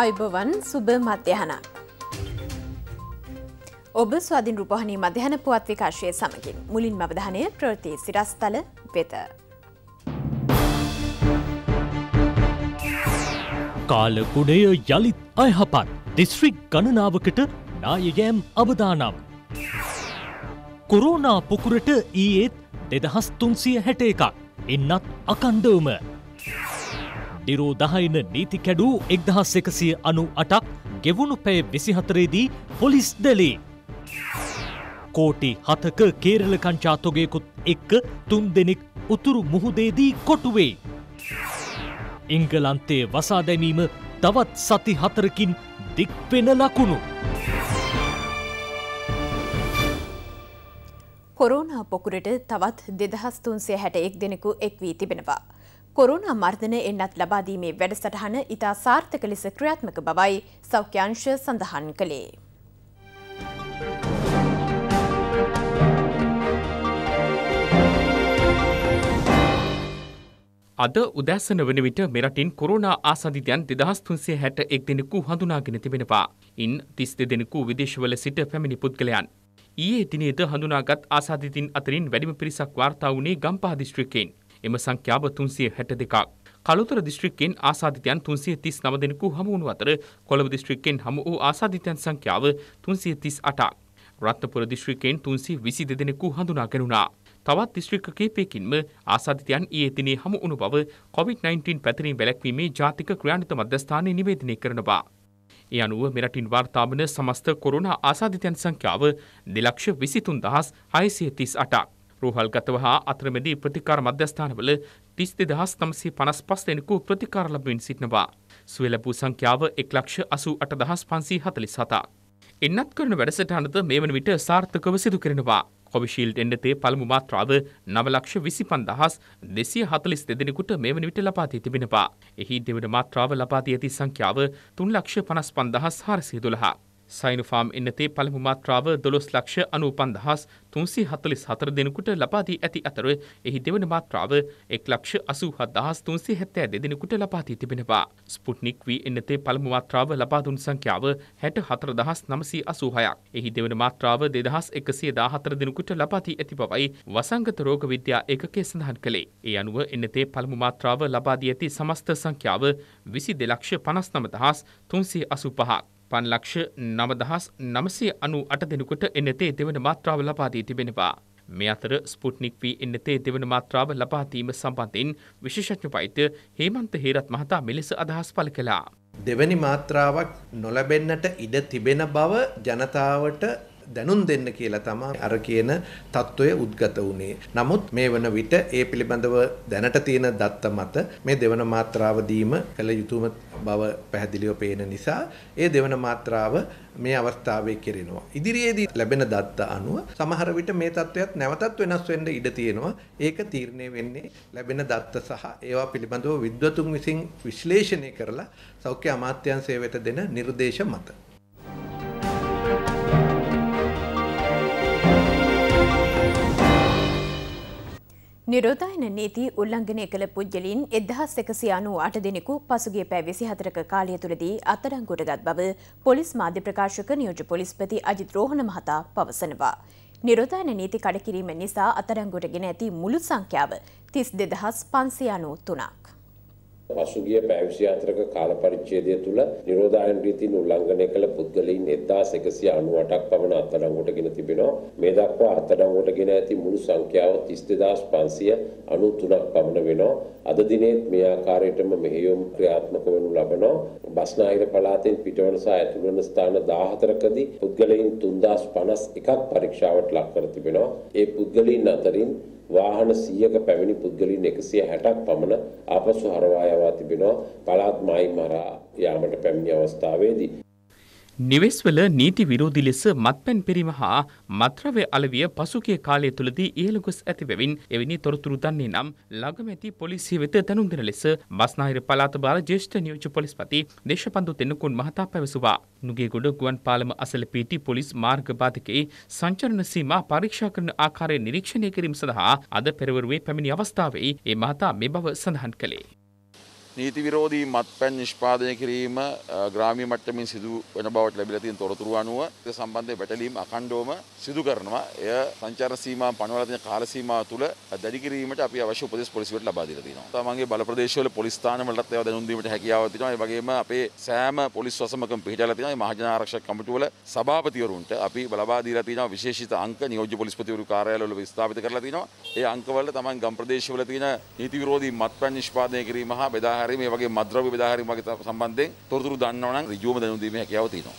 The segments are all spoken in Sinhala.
අයිබවන් සුභ මධ්‍යහනක්. ඔබ ස්වාධින් රූපහණී මධ්‍යහන පුවත් විකාශය සමගින් මුලින් මවධානය ප්‍රෘති සිරස්තල වෙත. කාලකුඩය යළිත් අයහපත් දිස්ත්‍රික් ගණනාවකට නායගෑම් අවදානම්. කොරෝනා පොකුරට ඊයේත් දෙදහස් තුන්සිය හැට එකක් එන්නත් අකණ්ඩවම නිරෝධහයින නීති කැඩූ එක්දහස් එකසිය අනු අටක් ගෙවුණු පැය විසිහතරේදී පොලිස් දෙලේ. කෝටි හතක කේරල කංචාතොගයකුත් එක්ක තුන් දෙනෙක් උතුරු මුහුදේදී කොටුවේ. ඉංගලන්තේ වසාදැමීම තවත් සති හතරකින් දික්වෙන ලකුණු. කොරෝනා පොකුරට තවත් දෙදහස්තුන්සේ හැට එක් දෙනෙකු එක් වී තිබෙනවා. කොරුණා මර්ධන එන්නත් ලබාදීමේ වැඩසටහන ඉතා සාර්ථක ලෙස ක්‍රියාත්මක බවයි සෞඛ්‍යංශ සඳහන් කළේ. අද උදැසන වන විට මෙරටින් කොරුණා ආසධිතයන් දෙදහස් තුන්සේ හැට එක් දෙනෙකු හඳුනාගෙන තිබෙනවා. ඉන් තිස් දෙදෙනෙකු විදේශවල සිට පැමිණි පුද්ගලයන්. ඊයේ දිනේද හඳුනාගත් ආසාධිතින් අතරින් වැඩිම පිරිසක් වාර්තා වුණේ ගම්පහ දිස්ත්‍රික්කයෙන්. එම සංඛ්‍යාව තුන්සිය හැට දෙකක්. කළුතර දිස්ත්‍රික්කෙන් ආසාධිතයන් තුන්සිය තිස් නම දෙනෙකු හමුවුණු අතර කොළඹ දිස්ත්‍රික්කෙන් හමු වූ ආසාධිතයන් සංඛ්‍යාව තුන්සිය තිස් අටක්. රත්නපුර දිස්ත්‍රික්කෙන් තුන්සිය විසි දෙදෙනෙකු හඳුනා ගැනුණා. තවත් දිස්ත්‍රික්ක කීපයකින්ම ආසාධිතයන් ඊයේ දිනේ හමු වුණු බව COVID-19 පැතිරීම වැළැක්වීමේ ජාතික ක්‍රියාන්විත මධ්‍යස්ථානය නිවේදනය කරනවා. ඒ අනුව මෙරටින් වාර්තා වන සමස්ත කොරෝනා ආසාධිතයන් සංඛ්‍යාව 2,23,638ක්. රූහල්ගතව හා අත්‍රමදී ප්‍රතිකාර මධ්‍යස්ථානවල තිස්ති දහස් තමසේ පනස් පස්තෙනෙකු ප්‍රතිකාර ලබමින් සිටනවා. සුවලැබූ සංඛ්‍යාව එක් ලක්ෂ අසූ අට දහස් පන්සී හතලි සතා. එන්නත් කරන වැඩසටහනද මේ වන විට සාර්ථකව සිදු කරනවා. කොවිශීල්ඩ් එන්නතේ පළමු මාත්‍රාව නවලක්ෂ විසි පන්දහස් දෙසිය හතලිස් දෙදෙනෙකුට මේ වන විට ලබාදී තිබෙනවා. එහි දෙවන මාත්‍රාව ලබාදී ඇති සංඛ්‍යාව තුන් ලක්ෂ පනස් පන්දහස් හාරසිදුලහා. සයිනුෆාම් එන්නතේ පළමු මාත්‍රාව දොළොස් ලක්ෂ අනූපන් දහස් තුන්සි හතලිස් හතර දෙනෙකුට ලබාදී ඇති අතර එහි දෙවන මාත්‍රාව එක් ලක්ෂ අසූහත් දහස් තුන්සේ හැත්තෑ දෙදෙනෙකුට ලබාදී තිබෙනවා. ස්පුට්නික් වී එන්නතේ පළමු මාත්‍රාව ලබාදුන් සංඛ්‍යාව හැට හතර දහස් නමසී අසූහයක්. එහි දෙවන මාත්‍රාව දෙදහස් එකසිය දාහතර දෙනෙකුට ලබාදී ඇති බවයි වසංගත රෝග විද්‍යා ඒකකේ සඳහන් කළේ. ඒ අනුව එන්නතේ පළමු මාත්‍රාව ලබාදී ඇති සමස්ත සංඛ්‍යාව විසි දෙලක්ෂ පනස් නම දහස් තුන්සේ අසු පහක්. පන්ලක්ෂ නමදහස් නමසේ අනු අට දෙනකුට එනතේ දෙවන මාත්‍රාව ලපාදී තිබෙනවා. මේ අතර ස්පුට්නික් වී එන්නතේ දෙවන මාත්‍රාව ලබාදීම සම්බන්ධයෙන් විශේෂඥ පෛත්‍ය හේමන්ත හේරත් මහතා මෙලෙස අදහස් පළ කළා. දෙවැනි මාත්‍රාවක් නොලැබෙන්නට ඉඩ තිබෙන බව ජනතාවට දැනුම් දෙන්න කියලා තමයි අර කියන தত্ত্বය උද්ගත වුනේ. නමුත් මේ වන විට ඒ පිළිබඳව දැනට තියෙන දත්ත මත මේ දෙවන මාත්‍රාව දීම කළ යුතුම බව පැහැදිලිව පේන නිසා ඒ දෙවන මාත්‍රාව මේ අවස්ථාවේ කෙරෙනවා. ඉදිරියේදී ලැබෙන දත්ත අනුව සමහර විට මේ தත්වයක් නැවතත් වෙනස් වෙන්න ඉඩ තියෙනවා. ඒක තීරණය වෙන්නේ ලැබෙන දත්ත සහ ඒවා පිළිබඳව විද්වතුන් විසින් විශ්ලේෂණය කරලා සෞඛ්‍ය අමාත්‍යාංශය වෙත දෙන නිර්දේශ මත. නිරෝධයන නීති උල්ලංඝනය කළ පුද්ගලින් එදහස් එකසි අනු අට දෙනෙකු පසුගේ පැ විසි හතරක කාලය තුළදී අත්තරංකොට ගත් බව පොලිස් මාධ්‍ය ප්‍රකාශක නියෝජ පොලිස්පති අජිත් රෝහණ මහතා පවසනවා. නිරෝධයන නීති කඩකිරීම නිසා අතරංගොටගෙන ඇති මුළු සංඛ්‍යාව තිස් දෙදහස් පන්සියනු තුනක්. පසුගිය පැය 24ක කාල පරිච්ඡේදය තුල නිරෝධායන රීතින් උල්ලංඝනය කළ පුද්ගලයින් 1198ක් පමණ අත්අඩංගුවටගෙන තිබෙනවා. මේ දක්වා අත්අඩංගුවටගෙන ඇති මුළු සංඛ්‍යාව 32593ක් පමණ වෙනවා. අද දිනේත් මේ ආකාරයටම මෙහෙයුම් ක්‍රියාත්මක වෙනු ලබනවා. බස්නාහිර පළාතෙන් පිටවන සහ ඇතුළු වන ස්ථාන 14කදී පුද්ගලයින් 3051ක් පරීක්ෂාවට ලක් කර තිබෙනවා. ඒ පුද්ගලයින් අතරින් වාහන 100ක පැමිණි පුද්ගලයන් 160ක් පමණ ආපසු හරවා යවා තිබෙනවා පළාත් මායිම් හරහා යාමට පැමිණි අවස්ථාවේදී නිවෙස්වල නීති විරෝධී ලෙස මත්පැන් පිරිම හා මත්‍රව්‍ය අලවිය පසුගිය කාලය තුළදී ඉහළ ගොස් ඇති බැවින් එවැනි තොරතුරු දන්නේ නම් ළඟමැති පොලිසිය වෙත දැනුම් දෙන ලෙස බස්නාහිර පළාත බාල ජ්‍යෙෂ්ඨ නියෝජ්‍ය පොලිස්පති දේශපන්දු තෙන්නකෝන් මහතා පැවසුවා. නුගේගොඩ ගුවන්පාලම අසල පීටි පොලිස් මාර්ග බාධකයේ සංචරණ සීමා පරීක්ෂා කරන ආකාරය නිරීක්ෂණය කිරීම සඳහා අද පෙරවරුවේ පැමිණි අවස්ථාවේ ඒ මහතා මේ බව සඳහන් කළේ. නීති විරෝධී මත්පැන් නිෂ්පාදනය කිරීම ග්‍රාමී මට්ටමින් සිදු වන බවට ලැබිලා තියෙන තොරතුරු අනුව ඒ සම්බන්ධයෙන් වැටලීම් අඛණ්ඩවම සිදු කරනවා. එය සංචාර සීමා පනවලා තියෙන කාල සීමාව තුළ දැඩි කිරීමට අපි අවශ්‍ය උපදෙස් පොලිසියට ලබා දීලා තියෙනවා. තමන්ගේ බල ප්‍රදේශවල පොලිස් ස්ථානවලටත් ඒවා දැනුම් දීමට හැකියාව තියෙනවා. ඒ වගේම අපේ සෑම පොලිස් වසමකම් පිහිටලා තියෙනවා. මේ මහජන ආරක්ෂක කමිටුවල සභාපතිවරුන්ට අපි ලබා දීලා තියෙනවා විශේෂිත අංක නියෝජ්‍ය පොලිස්පතිවරු කාර්යාලවල විස්ථාපිත කරලා තියෙනවා. ඒ අංකවල තමන් ගම් ප්‍රදේශවල තියෙන නීති විරෝධී මත්පැන් නිෂ්පාදනය කිරීම හා බෙදා හරි මේ වගේ මද්‍රව්‍ය බෙදා හරි වගේ සම්බන්ධයෙන් තොරතුරු දන්නවා නම් ඍජුවම දැනුම් දීමේ හැකියාව තියෙනවා.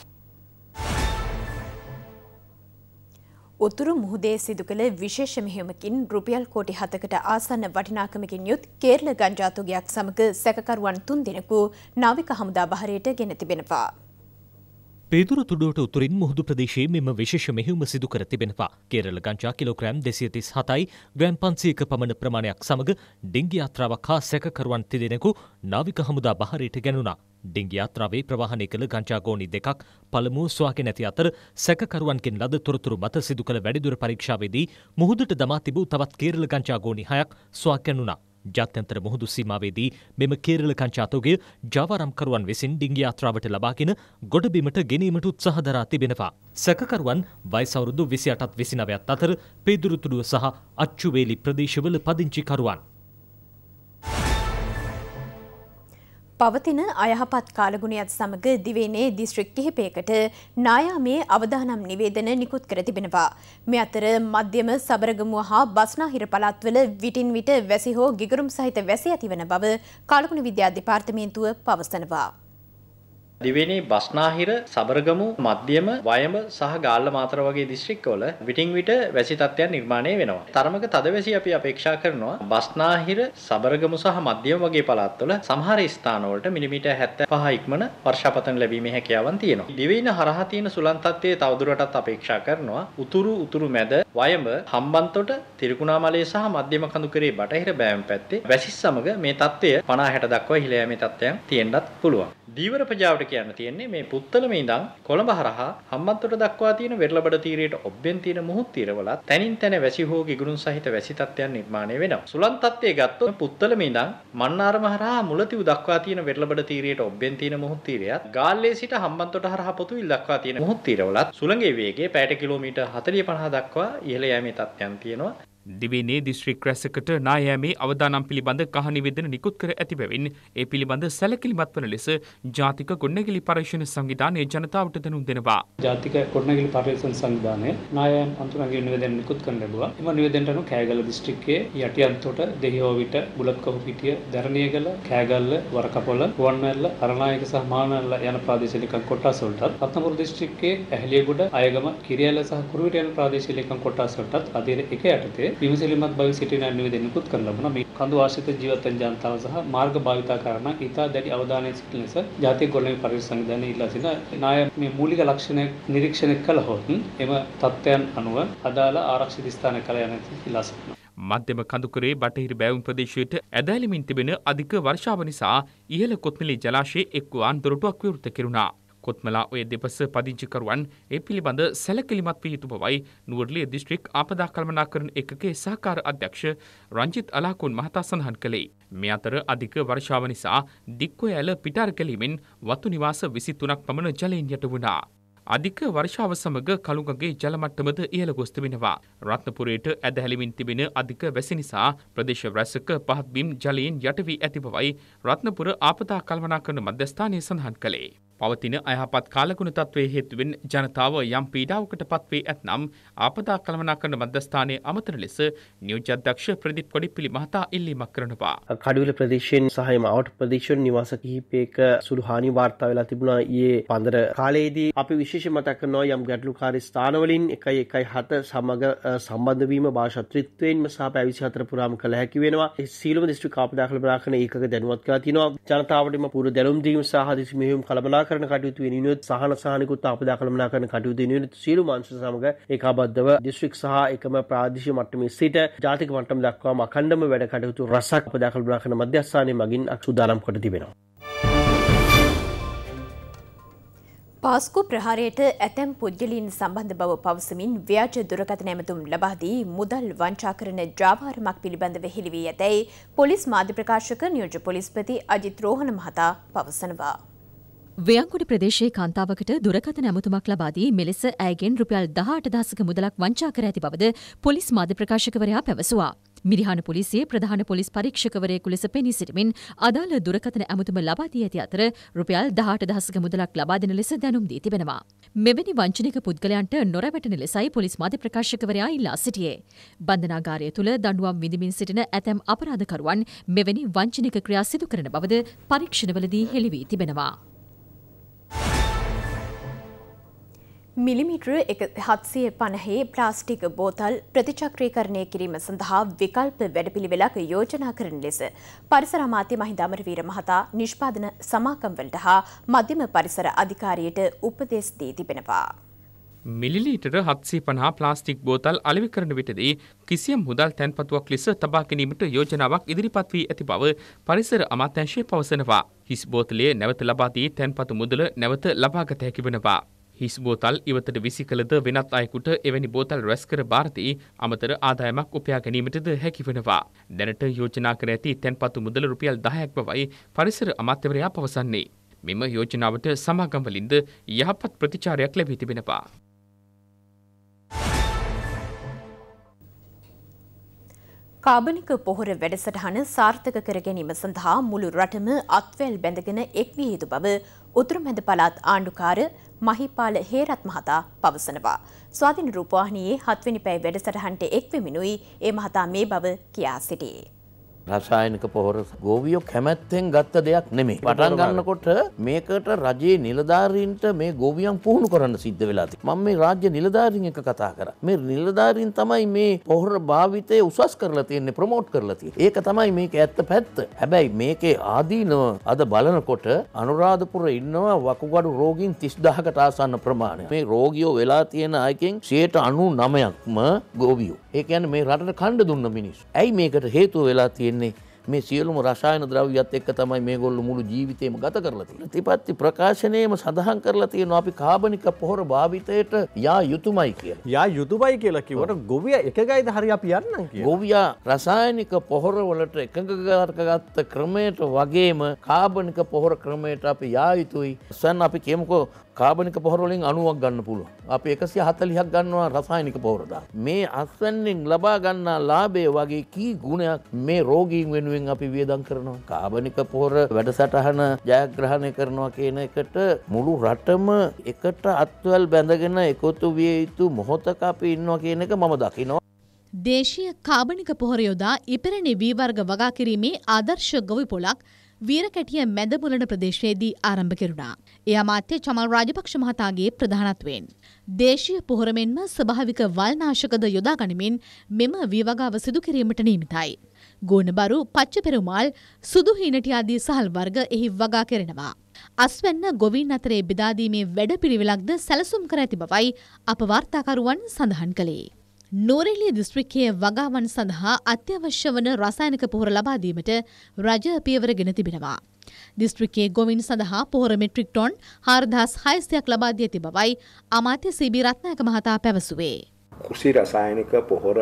උතුරු මුහුදේ සිදු කළ විශේෂ මෙහෙයුමකින් රුපියල් කෝටි 7කට ආසන්න වටිනාකමකින් යුත් කේරළ ගංජා තුගයක් සමග සැකකරුවන් තුන් දෙනෙකු නාවික හමුදා බහරයට ගෙන තිබෙනවා. පේදුර තුඩුවට උතුරින් මුහුදු ප්‍රදේශයේ මෙම විශේෂ මෙහිවුම සිදු කර තිබෙනවා. කේරළ ගංජා කිලෝග්‍රෑම් 237යි ග්‍රෑම් 500ක පමණ ප්‍රමාණයක් සමග ඩිංගි යාත්‍රාවක් හා සැකකරුවන් තිදෙනෙකු නාවික හමුදා බහරයට ගැනුණා. ඩිංගි යාත්‍රාවේ ප්‍රවාහනය කළ ගංජා ගෝනි දෙකක් පළමුව සොයාගෙන නැති අතර සැකකරුවන්ගෙන් ලද තොරතුරු මත සිදු කළ වැඩිදුර පරීක්ෂාවේදී මුහුදට දමා තිබූ තවත් කේරළ ගංජා ගෝනි හයක් සොයා ගැනුණා. ජාත්‍යන්තර මුහුදු සීමාවේදී මෙම කේරළ කංචාතෝගය ජාවාරම්කරුවන් විසින් ඩිංගි යාත්‍රාවට ලබාගෙන ගොඩබිමට ගෙනීමට උත්සාහ දරා තිබෙනවා. සැකකරුවන් වයස අවුරුදු 28ත් 29ත් අතර පේදුරුතුඩුව සහ අච්චුවේලි ප්‍රදේශවල පදිංචිකරුවන්. පවතින අයහපත් කාලගුණයත් සමග දිවේනේ දිස්ත්‍රික් කිහිපයකට නායාමේ අවධානම් නිවේදන නිකුත් කර තිබෙනවා. මේ අතර මධ්‍යම සබරගමුව හා බස්නාහිර පළාත්වල විටින් විට වැසි හෝ ගිගුරුම් සහිත වැසි ඇතිවන බව කාලගුණ විද්‍යා දෙපාර්තමේන්තුව පවසනවා. දිවෙනි බස්නාහිර සබරගමු මධ්‍යම වයඹ සහ ගාල්ල මාතර වගේ දිස්ත්‍රික්කවල විටින් විට වැසි තත්ත්වයන් නිර්මාණය වෙනවා. තරමක තදවැසි අපි අපේක්ෂා කරනවා බස්නාහිර සබරගමු සහ මධ්‍යම වගේ පළාත්වල සමහර ස්ථානවලට මිලිමීටර් 75 ඉක්මන වර්ෂාපතන ලැබීමේ හැකියාවන් තියෙනවා. දිවයින හරහා තියෙන සුළං තත්ත්වය තවදුරටත් අපේක්ෂා කරනවා. උතුරු උතුරු මැද වයඹ හම්බන්තොට තිරිකුණාමලයේ සහ මධ්‍යම කඳුකරේ බටහිර බෑම් පැත්තේ වැසි සමග මේ තත්ත්වය 50 60 දක්වා හිල යෑමේ තත්ත්වයන් තියෙන්නත් පුළුවන්. දීවර ප්‍රජාවට කියන්න තියෙන්නේ මේ පුත්තලම ඉඳන් කොළඹ හරහා හම්බන්තොට දක්වා තියෙන වෙරළබඩ තීරයට ඔබ්බෙන් තියෙන මුහුත් තීරවල තනින් තන වැසි හෝ ගිගුරුන් සහිත වැසි තත්ත්වයන් නිර්මාණය වෙනවා. සුලන් තත්ත්වයේ ගත්තොත් පුත්තලම ඉඳන් මන්නාරම හරහා මුලතිව් දක්වා තියෙන වෙරළබඩ තීරයට ඔබ්බෙන් තියෙන මුහුත් තීරයත් ගාල්ලේ සිට හම්බන්තොට හරහා පොතුවිල් දක්වා තියෙන මුහුත් තීරවලත් සුළඟේ වේගය පැයට කිලෝමීටර් 40 50 දක්වා ඉහළ යෑමේ තත්ත්වයන් තියෙනවා. දිවයිනේ දිස්ත්‍රික් රැසකට නායෑමේ අවදානම් පිළිබඳ කහනිවේදන නිකුත් කර ඇති බැවින් ඒ පිළිබඳ සැලකිලිමත් වන ලෙස ජාතික ගොඩනැගිලි පර්යේෂණ සංවිධානය ජනතාවට දැනුම් දෙනවා. ජාතික ගොඩනැගිලි පර්යේෂණ සංවිධානය නායෑම් අන්තර්ගත නිවේදන නිකුත් කරන ලැබුවා. එම නිවේදනට අනුව කෑගල දිස්ත්‍රික්කයේ යටිඅන්තොට, දෙහිඔවිට, බුලත්කොහුපිටිය, දැරණියගල, කෑගල්ල, වරකපොළ, රුවන්වැල්ල, අරණායක සහ මානවැල්ල යන ප්‍රාදේශීය ලේකම් කොටස් වලටත් රත්නපුර දිස්ත්‍රික්කයේ ඇහැලියගොඩ, අයගම, කිරියැල සහ කුරුවිට යන ප්‍රාදේශීය ලේකම් කොටස් වලටත් අධීන එක යටතේ ආකාරයේ විමසිලිමත් බව සිටින අනුවේ දෙනෙකුත් කරන ලබන මේ කඳු ආශ්‍රිත ජීවත් වන ජනතාව සහ මාර්ග භාවිතා කරන ඉතා දැඩි අවධානයෙන් සිටින ලෙස ජාතික ගොල්ලෙන් පරිසර සංවිධානයේ ඉල්ලා සිටින නාය මේ මූලික ලක්ෂණ නිරීක්ෂණය කළහොත් එම තත්ත්වයන් අනුව අදාළ ආරක්ෂිත ස්ථාන කළ යන ඉල්ලා සිටිනවා. මධ්‍යම කඳුකරේ බටහිර බැවුම් ප්‍රදේශයට ඇදැලිමින් තිබෙන අධික වර්ෂාව නිසා ඉහළ කොත්මලේ ජලාශයේ එක්ව අන්දරටුවක් විවෘත කෙරුණා. කොත්මලා ඔය දෙපස පදිංචිකරුවන් ඒ පිළිබඳ සැලකිලිමත් වී යුතු බවයි නුවරලිය දිස්ත්‍රික් ආපදා කළමනාකරණ එකකේ සහකාර අධ්‍යක්ෂ රංජිත් අලාකුන් මහතා සඳහන් කළේ. මේ අතර අධික වර්ෂාව නිසා දික්කොය ඇල පිටාර කැලීමෙන් වතු නිවාස විසි තුනක් පමණ ජලයෙන් යට වුණා. අධික වර්ෂාව සමග කළුගගේ ජලමට්ටමද ඉහළ ගොස් තිබෙනවා. රත්නපුරයට ඇදහැලිමින් තිබෙන අධික වැසි නිසා ප්‍රදේශ රැසක පහත් බිම් ජලයෙන් යට වී ඇති බවයි රත්නපුර ආපදා කල්පනා කරන මධ්‍යස්ථානය සඳහන් කළේ. පවතින අයහපත් කාලගුණ තත්ත්වයේ හේතුවෙන් ජනතාව යම් පීඩාවකට පත්වේ ඇත්නම් ආපදා කළමනාකරන මධ්‍යස්ථානයේ අමතර ලෙස නියෝජ්‍ය අධ්‍යක්ෂ ප්‍රදීප් කොඩිපිලි මහතා ඉල්ලීමක් කරනවා. කඩුවෙල ප්‍රදේශයෙන් සහ මාවට ප්‍රදේශවල නිවාස කිහිපයක සුළු හානි වාර්තා වෙලා තිබුණා ඊයේ පන්දර කාලයේදී අපි විශේෂ මතක් කරනවා යම් ගැටලුකාරී ස්ථානවලින් 1.17 සමග සම්බන්ධ වීම භාෂාත්‍රිත්වයෙන්ම සහ පැය 24 පුරාම කළ හැකි වෙනවා. ඒ සීලම දිස්ත්‍රික් ආපදා කළමනාකරන ඒකක දැනුවත් කරලා තිනවා. ජනතාවටම පූර්ව දැනුම් දීම සහ හදිසි මෙහෙයුම් කළමනාකරණ කරන කටයුතු වෙනුවෙන් සහන සහනිකුත් ආපදා කළමනා කරන කටයුතු වෙනුවෙන් සියලු මාංශ සමග ඒකාබද්ධව දිස්ත්‍රික් සහ එකම ප්‍රාදේශීය මට්ටමේ සිට ජාතික මට්ටම දක්වාම අඛණ්ඩව වැඩ කටයුතු රසක් ආපදා කළමනා කරන මධ්‍යස්ථානයේ මගින් සූදානම් කොට තිබෙනවා. පාස්කු ප්‍රහාරයට ඇතැම් පුද්ගලින් සම්බන්ධ බව පවසමින් ව්‍යාජ දුරකත නැමතුම් ලබාදී මුදල් වංචා කරන ජාවාරමක් පිළිබඳව හෙළිවී ඇතැයි පොලිස් මාධ්‍ය ප්‍රකාශක නියෝජ පොලිස්පති අජිත් රෝහණ මහතා පවසනවා. වයංකුඩ ප්‍රදේශයේ කාන්තාවකට දුරකථන ඇමතුමක් ලබා දී මෙලෙස ඇයගෙන් රුපියල් 18000ක මුදලක් වංචා කර ඇති බවද පොලිස් මාධ්‍ය ප්‍රකාශකවරයා පැවසුවා. මිරිහාන පොලිසියේ ප්‍රධාන පොලිස් පරීක්ෂකවරයෙකු ලෙස පෙනී සිටමින් අදාළ දුරකථන ඇමතුම ලබා දී ඇති අතර රුපියල් 18000ක මුදලක් ලබා දෙන ලෙස දැනුම් දී තිබෙනවා. මෙවැනි වංචනික පුද්ගලයන්ට නොරැවටෙන ලෙසයි පොලිස් මාධ්‍ය ප්‍රකාශකවරයා ඉල්ලා සිටියේ. බන්ධනාගාරය තුල දඬුවම් විඳමින් සිටින ඇතැම් අපරාධකරුවන් මෙවැනි වංචනික ක්‍රියා සිදු කරන බවද පරීක්ෂණවලදී හෙළි වී තිබෙනවා. මිලිමිට්‍ර හත්සය පණහේ ප්ලාස්ටික බෝතල් ප්‍රතිචක්‍රීකරණය කිරීම සඳහා විකල්ප වැඩපිළිවෙලක් යෝජනා කරන ලෙස. පරිසර අමාත්‍ය මහින්දමරවීර මහතා නිෂ්පාදන සමාකම්වලට හා මධ්‍යම පරිසර අධිකාරියට උපදෙස් දී තිබෙනවා. මිලිලීටර හත්සේ පනහා ප්ලාස්ටික් බෝතල් අලිවි කරන විටදී කිසියම් මුදල් තැන්පතුවක් ලෙස තබා ගැනීමට යෝජනාවක් ඉදිරිපත් වී ඇති බව පරිසර අමාත්‍යංශය පවසනවා. හිස් බෝතලයේ නැවත ලබාදී තැන්පතු මුදල නැවත ලබාගත හැකි වෙනවා. හිස් බෝතල් ඉවතට විසි කළද වෙනත් අයෙකුට එවැනි බෝතල් රැස්කර භාරතී අමතර ආදායමක් උපයා ගැනීමටද හැකිවනවා. දැනට යෝජනා කර ඇති තැන්පතු මුදල රුපියල් දහයක් බවයි පරිසර අමාත්‍යවරයා පවසන්නේ. මෙම යෝජනාවට සමාගම්වලින්ද යහපත් ප්‍රතිචාරයක් ලැබී තිබෙනවා. කාබනික පොහොර වැඩසටහන සාර්ථක කර ගැනීම සඳහා මුළු රටම අත්වැල් බැඳගෙන එක්විය යුතු බව උතුරුමැද පළාත් ආණ්ඩුකාර මහිපාල හේරත් මහතා පවසනවා. ස්වාධීන රූපවාහිනියේ හත්වෙනි පැය වැඩසටහනට එක්වෙමිනුයි ඒ මහතා මේ බව කියා සිටියේ. රසායනික පොහොර ගෝවියෝ කැමැත්තෙන් ගත්ත දෙයක් නෙමේ පටන් ගන්නකොට මේකට රජයේ නිලධාරීන්ට මේ ගෝවියන් පුහුණු කරන්න සිද්ධ වෙලාති මම මේ රාජ්‍ය නිලධාරීන් එක කතා කර මේ නිලධාරීන් තමයි මේ පොහොර භාවිතය උසස් කරලා තියෙන්නේ ප්‍රමෝට් කරලා තියෙන්නේ ඒක තමයි මේක ඇත්ත පැත්ත හැබැයි මේකේ ආදීනව අද බලනකොට අනුරාධපුර ඉන්නවා වකුගඩු රෝගීන් 30000කට ආසන්න ප්‍රමාණය මේ රෝගියෝ වෙලා තියෙන අයකින් 99%ක්ම ගෝවියෝ ඒකයන් මේ රට කණ්ඩ දුන්න මිනිස්. ඇයි මේකට හේතුව වෙලා තියෙන්නේ මේ සියලුම රසායන ද්‍රව්‍යත් එක්ක තමයි මේ ගොල්ල මුළු ජීවිතයම ගත කරලා තියෙන්නේ. ප්‍රතිපත්ති ප්‍රකාශනයේම සඳහන් කරලා තියෙනවා අපි කාබනික පොහොර භාවිතයට යා යුතුයමයි කියලා. යා යුතුයමයි කියලා කිව්වට ගොවියා එකගයිද හරි අපි යන්නම් කියලා. ගොවියා රසායනික පොහොර වලට එකඟ කරගත්ත ක්‍රමයට වගේම කාබනික පොහොර ක්‍රමයට අපි යා යුතුයි. සන් අපි කියමුකෝ කාබනික පොහොරොලින් අනුවක් ගන්න පුළුව අප එකසි හතලිහක් ගන්නවා රසායනික පොහොරදා මේ අස්වැන්නෙන් ලබා ගන්නා ලාබේ වගේ කී ගුණයක් මේ රෝගීන් වෙනුවෙන් අපි වියදන් කරනවා කාබනික පොහොර වැඩසටහන ජයග්‍රහණය කරනවා කියන එකට මුළු රටම එකට අත්වල් බැඳගෙන එකොතු විය යුතු මොහොතක අපි ඉන්නවා කියන එක මම දකිනවා දේශීය කාබනික පොහොර යොදා ඉපෙරණි වීවර්ග වගා කිරීමේ ආදර්ශ ගොවිපොලක් වීරකැටිය මැදමුලන ප්‍රදේශයේදී ආරම්භ කෙරුණා. එය අමාත්‍ය චමල් රාජපක්ෂ මහතාගේ ප්‍රධානත්වයෙන්. දේශීය පොහොර මෙන්ම ස්වභාවික වල්නාශකද යොදා ගනිමින් මෙම විවගාව සිදු කිරීමට නියමිතයි. ගෝනබරු පච්ච පෙරුමාල් සුදු හීනටි ආදී සහල් වර්ග එහි වගා කෙරෙනවා. අස්වැන්න ගොවින් අතරේ බෙදාදීමේ වැඩ පිළිවෙලක්ද සැලසුම් කර ඇති බවයි අප වාර්තාකරුවන් සඳහන් කළේ. නූරෙලිය දිස්ත්‍රික්කයේ වගාවන් සඳහා අත්‍යවශ්‍ය වන රසායනික පොහොර ලබා දීමට රජ පියවර ගෙන තිබෙනවා. දිස්ත්‍රික්කයේ ගොවින් සඳහා පොහොර මෙට්‍රික් ටොන් 4600ක් ලබා දී ඇති බවයි අමාත්‍ය සීබී රත්නායක මහතා පැවසුවේ. කුසි රසායනික පොහොර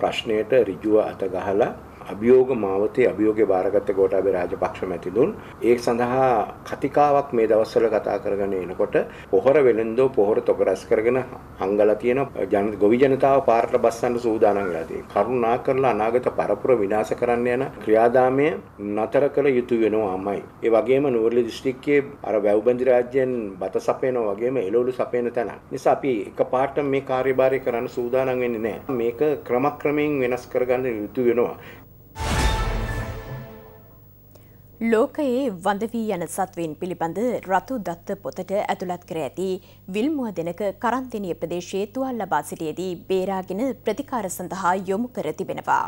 ප්‍රශ්නයට ඍජුව අතගහලා අභියෝග මාවතේ අභියෝගය බාරගත්ත ගෝඨාභය රාජපක්ෂ මැතිතුන් ඒ සඳහා කතිකාවක් මේ දවස්වල කතා කරගෙන එනකොට පොහොර වෙළෙන්දෝ පොහොර තොග රැස් කරගෙන අංගලා තියෙන ජන ගොවි ජනතාව පාරට බස්සන්න සූදානම් වෙලා තියෙනවා. කරුණා කරලා අනාගත පරපුර විනාශ කරන්න යන ක්‍රියාදාමය නතර කළ යුතු වෙනවාමයි. ඒ වගේම නුවරඑළිය දිස්ත්‍රික්කයේ අර වැව්බන්දි රාජ්‍යයෙන් බත සපයනවා වගේම එළවලු සපයන තැන. නිසා අපි එකපාරට මේ කාර්යභාරය කරන්න සූදානම් වෙන්නේ නැහැ. මේක ක්‍රමක්‍රමයෙන් වෙනස් කරගන්න යුතු වෙනවා. ලෝකයේ වඳ වී යන සත්වයින් පිළිබඳ රතු දත්ත පොතට ඇතුළත් කර ඇති විල්මුව දෙනක කරන්තිනිය ප්‍රදේශයේ තුවල් ලබා සිටියේදී බේරාගෙන ප්‍රතිකාර සඳහා යොමු කර තිබෙනවා.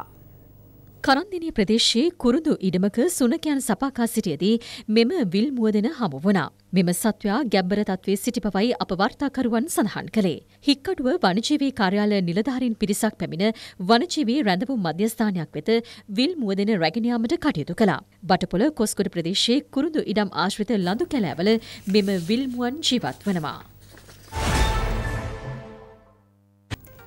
කරන්දිනී ප්‍රදේශයේ කුරුදු ඉඩමක සුනකයන් සපාකා සිටියදී මෙම විල් මුවදෙන හමු වුණා. මෙම සත්වයා ගැබ්බර තත්වයේ සිටි බවයි අප වාර්තාකරුවන් සඳහන් කළේ. හික්කඩුව වනජීවී කාර්යාලය නිලධාරීන් පිරිසක් පැමිණ වනජීවී රැඳවුම් මධ්‍යස්ථානයක් වෙත විල් මුවදෙන රැගෙන යාමට කටයුතු කළා. බටපොළ කොස්ගොඩ ප්‍රදේශයේ කුරුදු ඉඩම් ආශ්‍රිත ලඳු කැලෑවල මෙම විල් මුවන් ජීවත් වනවා.